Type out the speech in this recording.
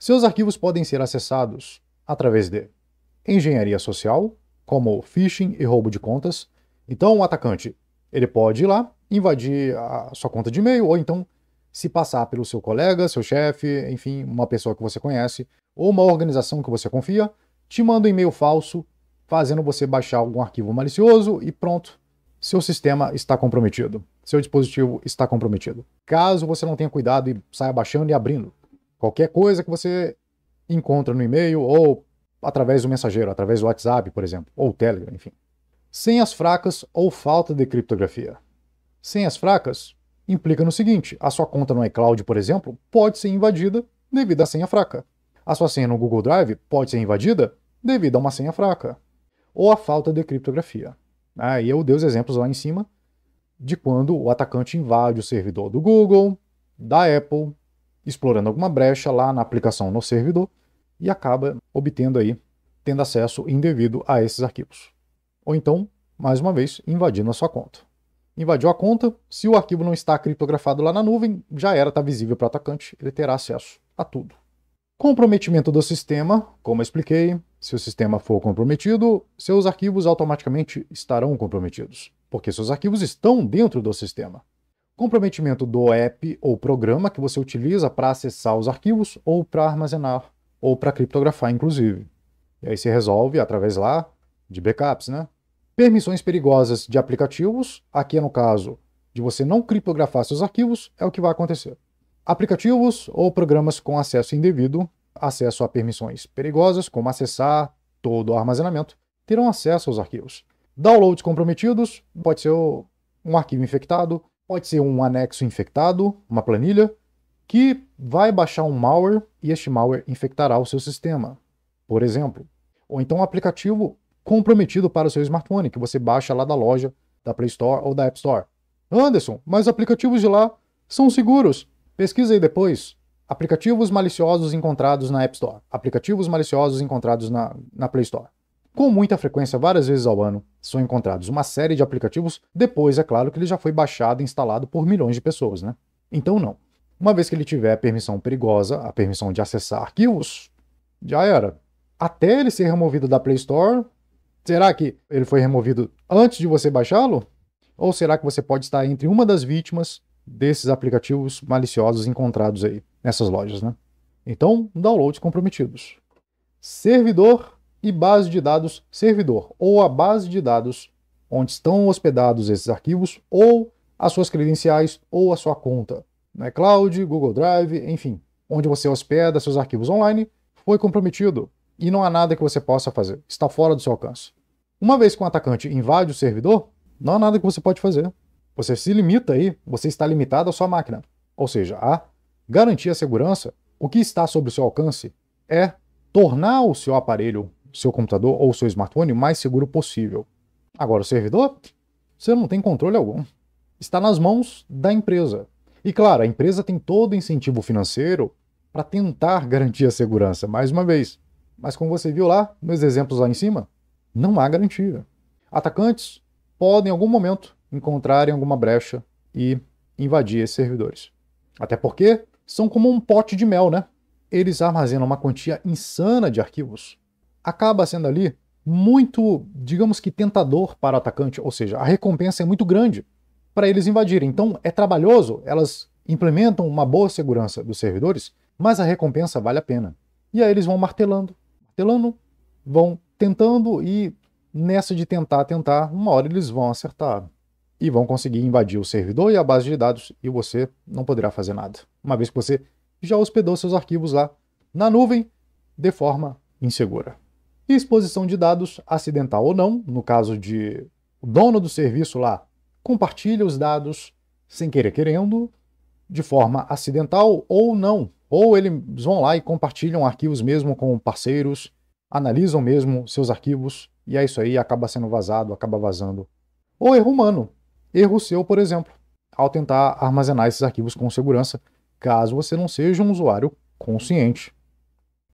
Seus arquivos podem ser acessados através de engenharia social, como phishing e roubo de contas. Então, o atacante ele pode ir lá, invadir a sua conta de e-mail, ou então se passar pelo seu colega, seu chefe, enfim, uma pessoa que você conhece, ou uma organização que você confia, te manda um e-mail falso, fazendo você baixar algum arquivo malicioso e pronto, seu sistema está comprometido, seu dispositivo está comprometido. Caso você não tenha cuidado e saia baixando e abrindo, Qualquer coisa que você encontra no e-mail ou através do mensageiro, através do WhatsApp, por exemplo, ou Telegram, enfim. Sem as fracas ou falta de criptografia. Sem as fracas implica no seguinte: a sua conta no iCloud, por exemplo, pode ser invadida devido à senha fraca. A sua senha no Google Drive pode ser invadida devido a uma senha fraca ou a falta de criptografia. Aí ah, eu dei os exemplos lá em cima de quando o atacante invade o servidor do Google, da Apple, explorando alguma brecha lá na aplicação no servidor e acaba obtendo aí, tendo acesso indevido a esses arquivos. Ou então, mais uma vez, invadindo a sua conta. Invadiu a conta, se o arquivo não está criptografado lá na nuvem, já era, está visível para o atacante, ele terá acesso a tudo. Comprometimento do sistema, como eu expliquei, se o sistema for comprometido, seus arquivos automaticamente estarão comprometidos, porque seus arquivos estão dentro do sistema comprometimento do app ou programa que você utiliza para acessar os arquivos ou para armazenar ou para criptografar, inclusive. E aí se resolve através lá de backups, né? Permissões perigosas de aplicativos, aqui é no caso de você não criptografar seus arquivos, é o que vai acontecer. Aplicativos ou programas com acesso indevido, acesso a permissões perigosas, como acessar todo o armazenamento, terão acesso aos arquivos. Downloads comprometidos, pode ser um arquivo infectado, Pode ser um anexo infectado, uma planilha, que vai baixar um malware e este malware infectará o seu sistema, por exemplo. Ou então um aplicativo comprometido para o seu smartphone, que você baixa lá da loja, da Play Store ou da App Store. Anderson, mas aplicativos de lá são seguros. Pesquisa aí depois. Aplicativos maliciosos encontrados na App Store. Aplicativos maliciosos encontrados na, na Play Store. Com muita frequência, várias vezes ao ano, são encontrados uma série de aplicativos, depois é claro que ele já foi baixado e instalado por milhões de pessoas, né? Então não. Uma vez que ele tiver a permissão perigosa, a permissão de acessar arquivos, já era. Até ele ser removido da Play Store, será que ele foi removido antes de você baixá-lo? Ou será que você pode estar entre uma das vítimas desses aplicativos maliciosos encontrados aí nessas lojas, né? Então, downloads comprometidos. Servidor e base de dados servidor, ou a base de dados onde estão hospedados esses arquivos, ou as suas credenciais, ou a sua conta. Né? Cloud, Google Drive, enfim, onde você hospeda seus arquivos online, foi comprometido e não há nada que você possa fazer, está fora do seu alcance. Uma vez que um atacante invade o servidor, não há nada que você pode fazer. Você se limita aí, você está limitado à sua máquina. Ou seja, a garantir a segurança, o que está sob o seu alcance é tornar o seu aparelho seu computador ou seu smartphone o mais seguro possível. Agora, o servidor, você não tem controle algum. Está nas mãos da empresa. E claro, a empresa tem todo incentivo financeiro para tentar garantir a segurança, mais uma vez. Mas como você viu lá, nos exemplos lá em cima, não há garantia. Atacantes podem, em algum momento, encontrarem alguma brecha e invadir esses servidores. Até porque são como um pote de mel, né? Eles armazenam uma quantia insana de arquivos acaba sendo ali muito, digamos que tentador para o atacante, ou seja, a recompensa é muito grande para eles invadirem. Então é trabalhoso, elas implementam uma boa segurança dos servidores, mas a recompensa vale a pena. E aí eles vão martelando, martelando, vão tentando e nessa de tentar, tentar, uma hora eles vão acertar e vão conseguir invadir o servidor e a base de dados e você não poderá fazer nada, uma vez que você já hospedou seus arquivos lá na nuvem de forma insegura. E exposição de dados, acidental ou não, no caso de o dono do serviço lá compartilha os dados sem querer querendo, de forma acidental ou não. Ou eles vão lá e compartilham arquivos mesmo com parceiros, analisam mesmo seus arquivos, e é isso aí, acaba sendo vazado, acaba vazando. Ou erro humano, erro seu, por exemplo, ao tentar armazenar esses arquivos com segurança, caso você não seja um usuário consciente.